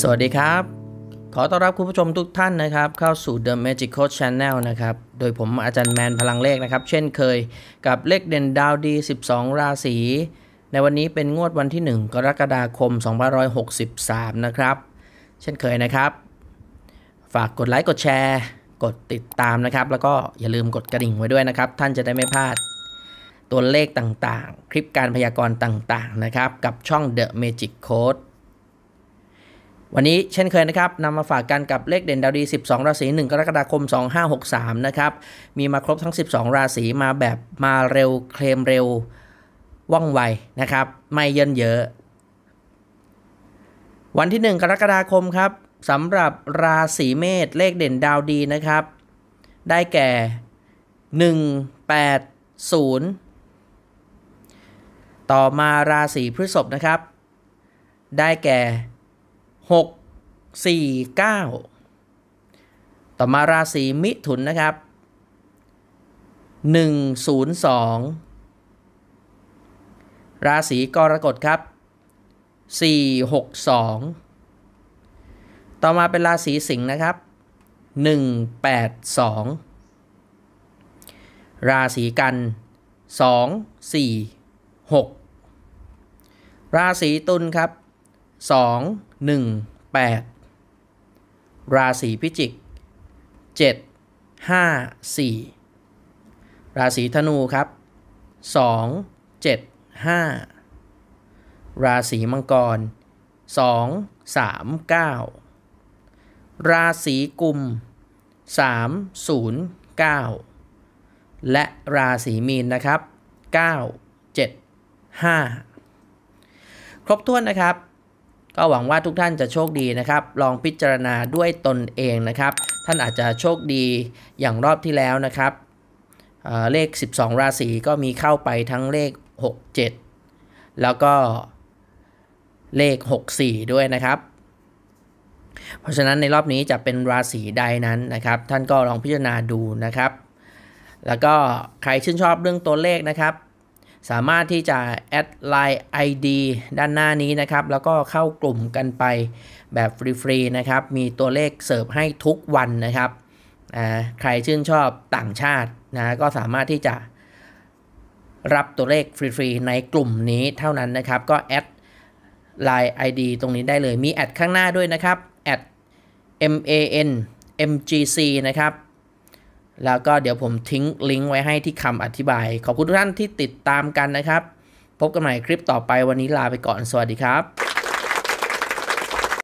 สวัสดีครับ ขอต้อนรับคุณผู้ชมทุกท่านนะครับ เข้าสู่ The Magic c o a l Channel นะครับ โดยผมอาจารย์แมนพลังเลขนะครับ เช่นเคยกับเลขเด่นดาวดี 12 ราศีในวันนี้เป็นงวดวันที่ 1 กรกฎาคม 2563 นะครับ เช่นเคยนะครับ ฝากกดไลค์กดแชร์กดติดตามนะครับ แล้วก็อย่าลืมกดกระดิ่งไว้ด้วยนะครับ ท่านจะได้ไม่พลาดตัวเลขต่างๆ คลิปการพยากรณ์ต่างๆนะครับกับช่อง The Magic Code วันนี้เช่นเคยนะครับนำมาฝากกันกับเลขเด่นดาวดี 12 ราศี 1 กรกฎาคม 2563 นะครับ มีมาครบทั้ง 12 ราศีมาแบบมาเร็วเคลมเร็วว่องไวนะครับไม่เยินเยอะ วันที่ 1 กรกฎาคมครับสำหรับราศีเมษเลขเด่นดาวดีนะครับ ได้แก่ 1 8 0 ต่อมาราศีพฤษภนะครับ ได้แก่6 4 9 ต่อมาราศีมิถุนนะครับ 102 ราศีกรกฎครับ 462 ต่อมาเป็นราศีสิงห์นะครับ 182 ราศีกัน 2 4 6 ราศีตุลครับ 2 18ราศีพิจิก 7 5 4 ราศีธนูครับ 2 7 5 ราศีมังกร 2 3 9 ราศีกุม3 0 9 และราศีมีน นะครับ 9 7 5 ครบถ้วนนะครับก็หวังว่าทุกท่านจะโชคดีนะครับ ลองพิจารณาด้วยตนเองนะครับ ท่านอาจจะโชคดีอย่างรอบที่แล้วนะครับเเลข 12 ราศีก็มีเข้าไปทั้งเลข67แล้วก็เลข 64 ด้วยนะครับ เพราะฉะนั้นในรอบนี้จะเป็นราศีใดนั้นนะครับ ท่านก็ลองพิจารณาดูนะครับ แล้วก็ใครชื่นชอบเรื่องตัวเลขนะครับสามารถที่จะ แอดไลน์ ID ด้านหน้านี้นะครับ แล้วก็เข้ากลุ่มกันไปแบบฟรีๆนะครับ มีตัวเลขเสิร์ฟให้ทุกวันนะครับใครชื่นชอบต่างชาตินะก็สามารถที่จะ รับตัวเลขฟรีๆในกลุ่มนี้เท่านั้นนะครับก็ แอดไลน์ ID ตรงนี้ได้เลยมีแอดข้างหน้าด้วยนะครับแอด MAN MGC นะครับแล้วก็เดี๋ยวผมทิ้งลิงก์ไว้ให้ที่คำอธิบาย ขอบคุณทุกท่านที่ติดตามกันนะครับ พบกันใหม่คลิปต่อไปวันนี้ลาไปก่อน สวัสดีครับ